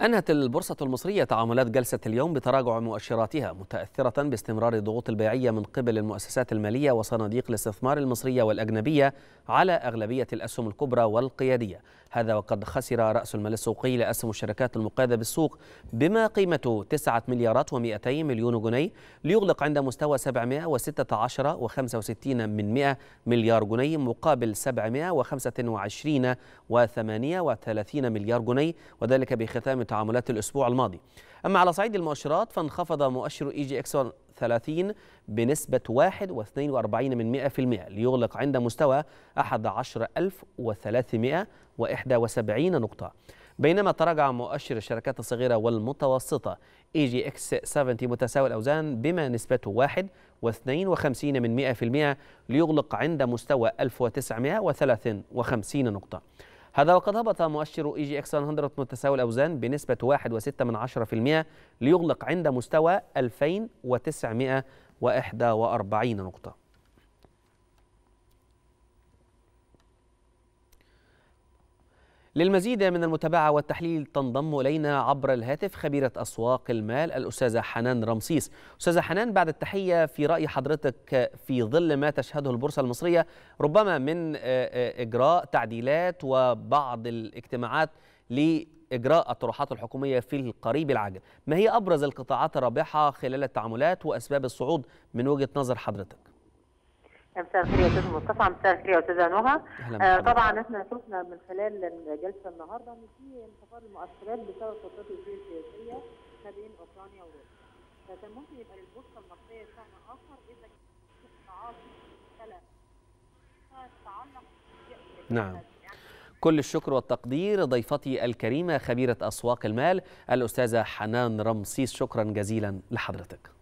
أنهت البورصة المصرية تعاملات جلسة اليوم بتراجع مؤشراتها متأثرة باستمرار الضغوط البيعية من قبل المؤسسات المالية وصناديق الاستثمار المصرية والأجنبية على أغلبية الأسهم الكبرى والقيادية هذا وقد خسر رأس المال السوقي لأسهم الشركات المقيدة بالسوق بما قيمته 9 مليارات و200 مليون جنيه ليغلق عند مستوى 716 و65 من 100 مليار جنيه مقابل 725 و38 مليار جنيه وذلك بختام تعاملات الأسبوع الماضي أما على صعيد المؤشرات فانخفض مؤشر إي جي إكس 30 بنسبة 1.42 من 100 ليغلق عند مستوى 11371 نقطة بينما تراجع مؤشر الشركات الصغيرة والمتوسطة اي جي اكس 70 متساوي الأوزان بما نسبته 1 و52 من 100% ليغلق عند مستوى 1953 نقطة هذا وقد هبط مؤشر اي جي اكس 100 متساوي الاوزان بنسبه 1.6% ليغلق عند مستوى 2941 نقطه للمزيد من المتابعة والتحليل تنضم إلينا عبر الهاتف خبيرة أسواق المال الأستاذة حنان رمسيس أستاذة حنان بعد التحية في رأي حضرتك في ظل ما تشهده البورصة المصرية ربما من آه، آه، إجراء تعديلات وبعض الاجتماعات لإجراء الطروحات الحكومية في القريب العاجل ما هي أبرز القطاعات الرابحة خلال التعاملات وأسباب الصعود من وجهة نظر حضرتك؟ مساء الخير يا استاذ مصطفى مساء الخير يا استاذه نهى آه، طبعا احنا شفنا من خلال جلسه النهارده ان في انخفاض المؤثرات بسبب خطه السياسيه ما بين اوكرانيا وروسيا فكان ممكن يبقى للبورصه المصريه شأن اخر اذا تعاطي نعم كل الشكر والتقدير ضيفتي الكريمة خبيرة أسواق المال الأستاذة حنان رمسيس شكرا جزيلا لحضرتك